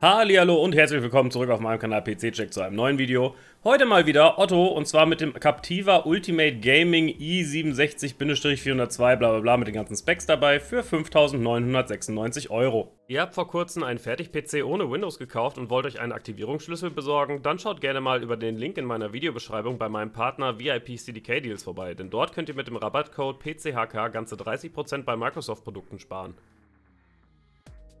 Hallo und herzlich willkommen zurück auf meinem Kanal PC Check zu einem neuen Video. Heute mal wieder Otto und zwar mit dem Captiva Ultimate Gaming i67-402 bla bla bla mit den ganzen Specs dabei für 5.996 Euro. Ihr habt vor kurzem einen Fertig-PC ohne Windows gekauft und wollt euch einen Aktivierungsschlüssel besorgen? Dann schaut gerne mal über den Link in meiner Videobeschreibung bei meinem Partner VIP CDK Deals vorbei, denn dort könnt ihr mit dem Rabattcode PCHK ganze 30% bei Microsoft-Produkten sparen.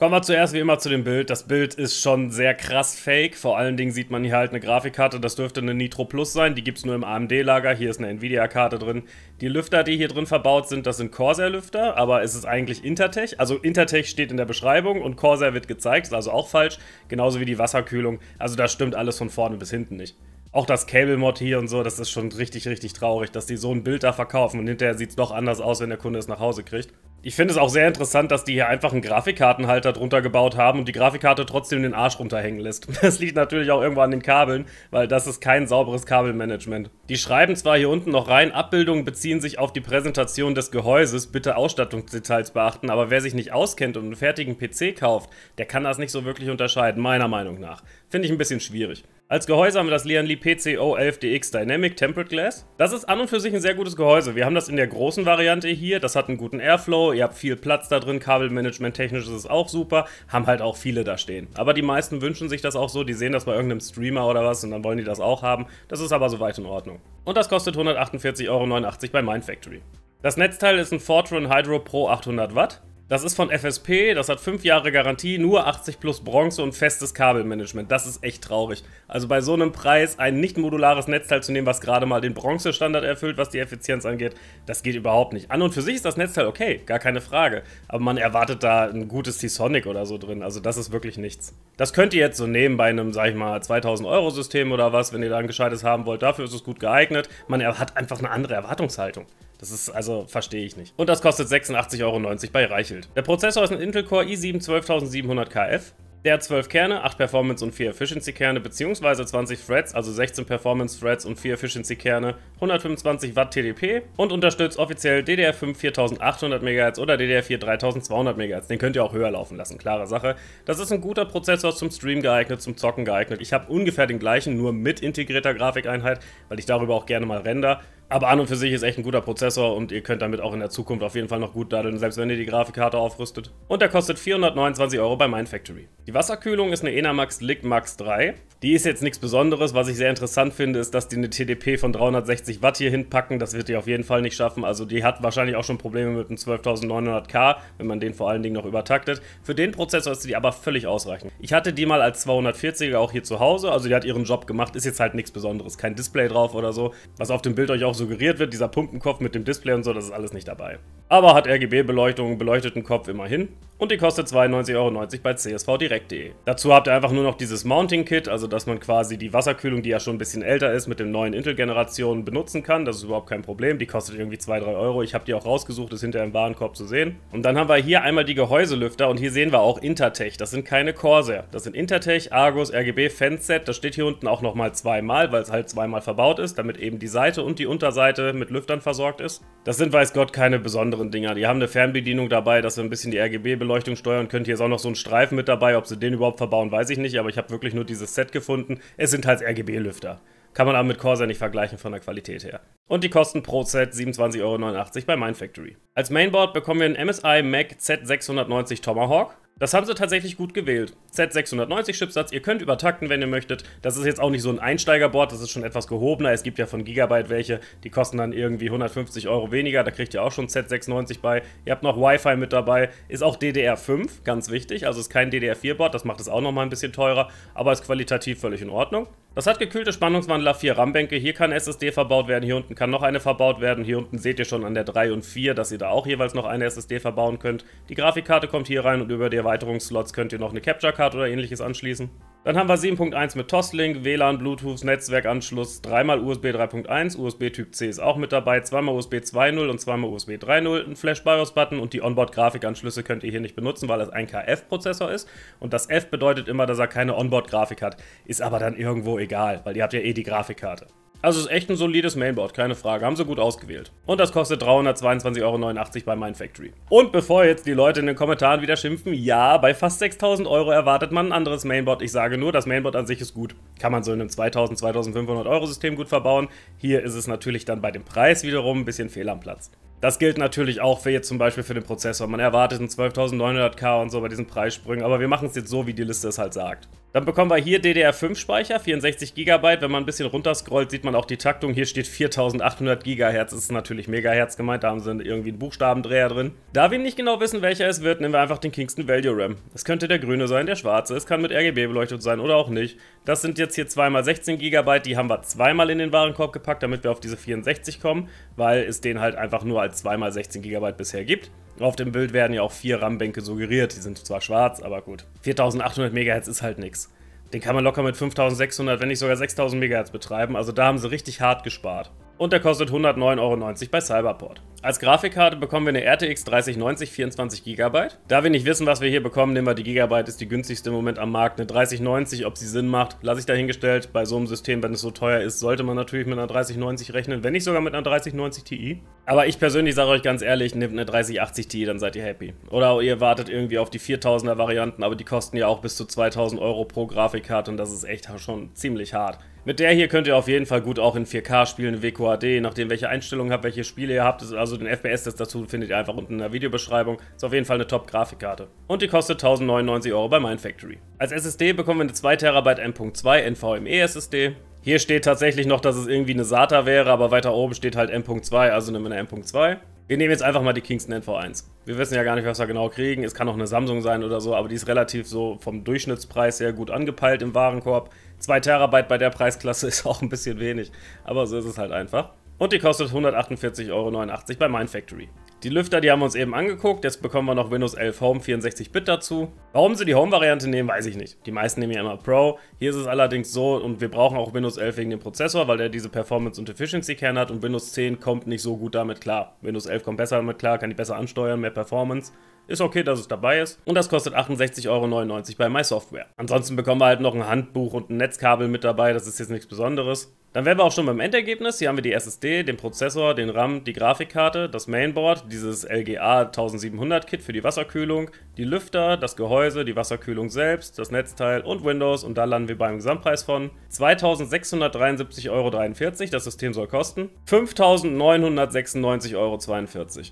Kommen wir zuerst wie immer zu dem Bild. Das Bild ist schon sehr krass fake. Vor allen Dingen sieht man hier halt eine Grafikkarte. Das dürfte eine Nitro Plus sein. Die gibt es nur im AMD-Lager. Hier ist eine Nvidia-Karte drin. Die Lüfter, die hier drin verbaut sind, das sind Corsair-Lüfter. Aber es ist eigentlich Intertech. Also Intertech steht in der Beschreibung und Corsair wird gezeigt. Ist also auch falsch. Genauso wie die Wasserkühlung. Also da stimmt alles von vorne bis hinten nicht. Auch das Cable-Mod hier und so, das ist schon richtig, richtig traurig, dass die so ein Bild da verkaufen und hinterher sieht es doch anders aus, wenn der Kunde es nach Hause kriegt. Ich finde es auch sehr interessant, dass die hier einfach einen Grafikkartenhalter drunter gebaut haben und die Grafikkarte trotzdem den Arsch runterhängen lässt. Das liegt natürlich auch irgendwo an den Kabeln, weil das ist kein sauberes Kabelmanagement. Die schreiben zwar hier unten noch rein, Abbildungen beziehen sich auf die Präsentation des Gehäuses, bitte Ausstattungsdetails beachten, aber wer sich nicht auskennt und einen fertigen PC kauft, der kann das nicht so wirklich unterscheiden, meiner Meinung nach. Finde ich ein bisschen schwierig. Als Gehäuse haben wir das Lianli PCO11DX Dynamic Tempered Glass. Das ist an und für sich ein sehr gutes Gehäuse. Wir haben das in der großen Variante hier. Das hat einen guten Airflow, ihr habt viel Platz da drin, Kabelmanagement technisch ist es auch super. Haben halt auch viele da stehen. Aber die meisten wünschen sich das auch so. Die sehen das bei irgendeinem Streamer oder was und dann wollen die das auch haben. Das ist aber soweit in Ordnung. Und das kostet 148,89 Euro bei Mindfactory. Das Netzteil ist ein Fortran Hydro Pro 800 Watt. Das ist von FSP, das hat 5 Jahre Garantie, nur 80 plus Bronze und festes Kabelmanagement. Das ist echt traurig. Also bei so einem Preis ein nicht modulares Netzteil zu nehmen, was gerade mal den Bronze-Standard erfüllt, was die Effizienz angeht, das geht überhaupt nicht. An und für sich ist das Netzteil okay, gar keine Frage. Aber man erwartet da ein gutes T-Sonic oder so drin. Also das ist wirklich nichts. Das könnt ihr jetzt so nehmen bei einem, sag ich mal, 2000-Euro-System oder was, wenn ihr da ein gescheites haben wollt. Dafür ist es gut geeignet. Man hat einfach eine andere Erwartungshaltung. Das ist, also, verstehe ich nicht. Und das kostet 86,90 Euro bei Reichelt. Der Prozessor ist ein Intel Core i7-12700KF. Der hat 12 Kerne, 8 Performance und 4 Efficiency-Kerne, beziehungsweise 20 Threads, also 16 Performance-Threads und 4 Efficiency-Kerne, 125 Watt TDP und unterstützt offiziell DDR5 4800 MHz oder DDR4 3200 MHz. Den könnt ihr auch höher laufen lassen, klare Sache. Das ist ein guter Prozessor zum Stream geeignet, zum Zocken geeignet. Ich habe ungefähr den gleichen, nur mit integrierter Grafikeinheit, weil ich darüber auch gerne mal render. Aber an und für sich ist echt ein guter Prozessor und ihr könnt damit auch in der Zukunft auf jeden Fall noch gut daddeln, selbst wenn ihr die Grafikkarte aufrüstet. Und der kostet 429 Euro bei Mindfactory. Die Wasserkühlung ist eine Enamax Lick Max 3. Die ist jetzt nichts Besonderes. Was ich sehr interessant finde, ist, dass die eine TDP von 360 Watt hier hinpacken. Das wird die auf jeden Fall nicht schaffen. Also die hat wahrscheinlich auch schon Probleme mit einem 12900K, wenn man den vor allen Dingen noch übertaktet. Für den Prozessor ist die aber völlig ausreichend. Ich hatte die mal als 240er auch hier zu Hause. Also die hat ihren Job gemacht. Ist jetzt halt nichts Besonderes. Kein Display drauf oder so. Was auf dem Bild euch auch so suggeriert wird, dieser Pumpenkopf mit dem Display und so, das ist alles nicht dabei. Aber hat RGB-Beleuchtung, beleuchteten Kopf immerhin und die kostet 92,90 Euro bei csvdirekt.de. Dazu habt ihr einfach nur noch dieses Mounting Kit, also dass man quasi die Wasserkühlung, die ja schon ein bisschen älter ist, mit den neuen Intel-Generationen benutzen kann. Das ist überhaupt kein Problem, die kostet irgendwie 2, 3 Euro. Ich habe die auch rausgesucht, ist hinter im Warenkorb zu sehen. Und dann haben wir hier einmal die Gehäuselüfter und hier sehen wir auch Intertech. Das sind keine Corsair, das sind Intertech, Argus, RGB, Fanset. Das steht hier unten auch nochmal zweimal, weil es halt zweimal verbaut ist, damit eben die Seite und die Unterseite mit Lüftern versorgt ist. Das sind weiß Gott keine besonderen Dinger. Die haben eine Fernbedienung dabei, dass wir ein bisschen die RGB Beleuchtung steuern könnt. Hier ist auch noch so ein Streifen mit dabei. Ob sie den überhaupt verbauen, weiß ich nicht. Aber ich habe wirklich nur dieses Set gefunden. Es sind halt RGB-Lüfter. Kann man aber mit Corsair nicht vergleichen von der Qualität her. Und die kosten pro Set 27,89 Euro bei Mindfactory. Als Mainboard bekommen wir einen MSI Mac Z690 Tomahawk. Das haben sie tatsächlich gut gewählt. Z690-Chipsatz, ihr könnt übertakten, wenn ihr möchtet. Das ist jetzt auch nicht so ein Einsteigerboard, das ist schon etwas gehobener. Es gibt ja von Gigabyte welche, die kosten dann irgendwie 150 Euro weniger. Da kriegt ihr auch schon Z690 bei. Ihr habt noch Wi-Fi mit dabei. Ist auch DDR5, ganz wichtig. Also ist kein DDR4-Board, das macht es auch nochmal ein bisschen teurer. Aber ist qualitativ völlig in Ordnung. Das hat gekühlte Spannungswandler, vier RAM-Bänke. Hier kann SSD verbaut werden, hier unten kann noch eine verbaut werden. Hier unten seht ihr schon an der 3 und 4, dass ihr da auch jeweils noch eine SSD verbauen könnt. Die Grafikkarte kommt hier rein und über der Erweiterungsslots könnt ihr noch eine Capture Card oder ähnliches anschließen. Dann haben wir 7.1 mit Toslink, WLAN, Bluetooth, Netzwerkanschluss, dreimal USB 3.1, USB Typ C ist auch mit dabei, zweimal USB 2.0 und zweimal USB 3.0, ein Flash BIOS Button und die Onboard Grafikanschlüsse könnt ihr hier nicht benutzen, weil es ein KF Prozessor ist und das F bedeutet immer, dass er keine Onboard Grafik hat. Ist aber dann irgendwo egal, weil ihr habt ja eh die Grafikkarte. Also ist echt ein solides Mainboard, keine Frage. Haben sie gut ausgewählt. Und das kostet 322,89 Euro bei Mindfactory. Und bevor jetzt die Leute in den Kommentaren wieder schimpfen, ja, bei fast 6000 Euro erwartet man ein anderes Mainboard. Ich sage nur, das Mainboard an sich ist gut. Kann man so in einem 2000, 2500 Euro System gut verbauen. Hier ist es natürlich dann bei dem Preis wiederum ein bisschen fehl am Platz. Das gilt natürlich auch für jetzt zum Beispiel für den Prozessor. Man erwartet einen 12.900K und so bei diesen Preissprüngen, aber wir machen es jetzt so, wie die Liste es halt sagt. Dann bekommen wir hier DDR5-Speicher, 64 GB. Wenn man ein bisschen runterscrollt, sieht man auch die Taktung. Hier steht 4800 GHz. Das Ist natürlich Megahertz gemeint. Da haben sie irgendwie einen Buchstabendreher drin. Da wir nicht genau wissen, welcher es wird, nehmen wir einfach den Kingston Value RAM. Es könnte der grüne sein, der schwarze. Es kann mit RGB beleuchtet sein oder auch nicht. Das sind jetzt hier 2 x 16 GB. Die haben wir zweimal in den Warenkorb gepackt, damit wir auf diese 64 kommen, weil es den halt einfach nur als 2 x 16 GB bisher gibt. Auf dem Bild werden ja auch vier RAM-Bänke suggeriert. Die sind zwar schwarz, aber gut. 4800 MHz ist halt nix. Den kann man locker mit 5600, wenn nicht sogar 6000 MHz betreiben. Also da haben sie richtig hart gespart und der kostet 109,90 Euro bei Cyberport. Als Grafikkarte bekommen wir eine RTX 3090 24 GB. Da wir nicht wissen, was wir hier bekommen, nehmen wir die Gigabyte, ist die günstigste im Moment am Markt. Eine 3090, ob sie Sinn macht, lasse ich dahingestellt. Bei so einem System, wenn es so teuer ist, sollte man natürlich mit einer 3090 rechnen, wenn nicht sogar mit einer 3090 Ti. Aber ich persönlich sage euch ganz ehrlich, nehmt eine 3080 Ti, dann seid ihr happy. Oder ihr wartet irgendwie auf die 4000er Varianten, aber die kosten ja auch bis zu 2000 Euro pro Grafikkarte und das ist echt schon ziemlich hart. Mit der hier könnt ihr auf jeden Fall gut auch in 4K spielen, in WQHD, nachdem welche Einstellungen habt, welche Spiele ihr habt. Also den FPS-Test dazu findet ihr einfach unten in der Videobeschreibung. Ist auf jeden Fall eine Top-Grafikkarte. Und die kostet 1099 Euro bei Mindfactory. Als SSD bekommen wir eine 2TB M.2 NVMe-SSD. Hier steht tatsächlich noch, dass es irgendwie eine SATA wäre, aber weiter oben steht halt M.2, also nehmen wir eine M.2. Wir nehmen jetzt einfach mal die Kingston NV1. Wir wissen ja gar nicht, was wir genau kriegen. Es kann auch eine Samsung sein oder so, aber die ist relativ so vom Durchschnittspreis sehr gut angepeilt im Warenkorb. 2 Terabyte bei der Preisklasse ist auch ein bisschen wenig, aber so ist es halt einfach. Und die kostet 148,89 Euro bei Mindfactory. Die Lüfter, die haben wir uns eben angeguckt. Jetzt bekommen wir noch Windows 11 Home 64-Bit dazu. Warum sie die Home-Variante nehmen, weiß ich nicht. Die meisten nehmen ja immer Pro. Hier ist es allerdings so, und wir brauchen auch Windows 11 wegen dem Prozessor, weil der diese Performance- und Efficiency-Kern hat und Windows 10 kommt nicht so gut damit klar. Windows 11 kommt besser damit klar, kann die besser ansteuern, mehr Performance. Ist okay, dass es dabei ist. Und das kostet 68,99 Euro bei MySoftware. Ansonsten bekommen wir halt noch ein Handbuch und ein Netzkabel mit dabei. Das ist jetzt nichts Besonderes. Dann wären wir auch schon beim Endergebnis. Hier haben wir die SSD, den Prozessor, den RAM, die Grafikkarte, das Mainboard, dieses LGA 1700 Kit für die Wasserkühlung, die Lüfter, das Gehäuse, die Wasserkühlung selbst, das Netzteil und Windows und da landen wir beim Gesamtpreis von 2673,43 Euro. Das System soll kosten 5996,42 Euro.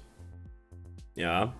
Ja,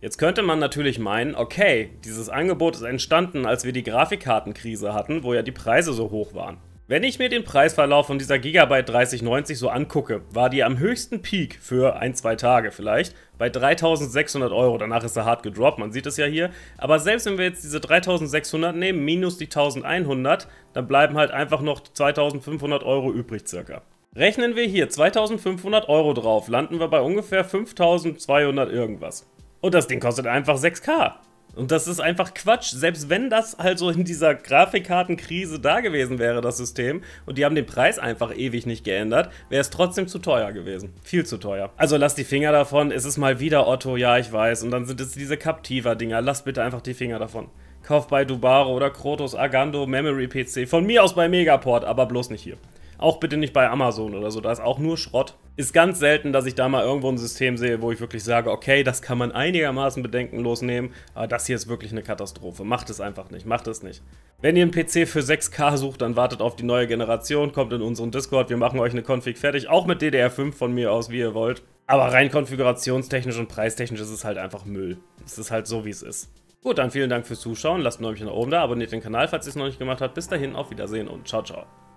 Jetzt könnte man natürlich meinen, okay, dieses Angebot ist entstanden, als wir die Grafikkartenkrise hatten, wo ja die Preise so hoch waren. Wenn ich mir den Preisverlauf von dieser Gigabyte 3090 so angucke, war die am höchsten Peak für ein, zwei Tage vielleicht bei 3600 Euro. Danach ist er hart gedroppt, man sieht es ja hier. Aber selbst wenn wir jetzt diese 3600 nehmen, minus die 1100, dann bleiben halt einfach noch 2500 Euro übrig circa. Rechnen wir hier 2500 Euro drauf, landen wir bei ungefähr 5200 irgendwas. Und das Ding kostet einfach 6K. Und das ist einfach Quatsch. Selbst wenn das halt so in dieser Grafikkartenkrise da gewesen wäre, das System, und die haben den Preis einfach ewig nicht geändert, wäre es trotzdem zu teuer gewesen. Viel zu teuer. Also lasst die Finger davon. Es ist mal wieder Otto, ja, ich weiß. Und dann sind es diese Captiva-Dinger. Lasst bitte einfach die Finger davon. Kauft bei Dubaro oder Krotos, Agando, Memory PC. Von mir aus bei Megaport, aber bloß nicht hier. Auch bitte nicht bei Amazon oder so. Da ist auch nur Schrott ist ganz selten, dass ich da mal irgendwo ein System sehe, wo ich wirklich sage, okay, das kann man einigermaßen bedenkenlos nehmen, aber das hier ist wirklich eine Katastrophe. Macht es einfach nicht, macht es nicht. Wenn ihr einen PC für 6K sucht, dann wartet auf die neue Generation, kommt in unseren Discord, wir machen euch eine Config fertig, auch mit DDR5 von mir aus, wie ihr wollt. Aber rein konfigurationstechnisch und preistechnisch ist es halt einfach Müll. Es ist halt so, wie es ist. Gut, dann vielen Dank fürs Zuschauen, lasst ein Däumchen nach oben da, abonniert den Kanal, falls ihr es noch nicht gemacht habt. Bis dahin, auf Wiedersehen und ciao, ciao.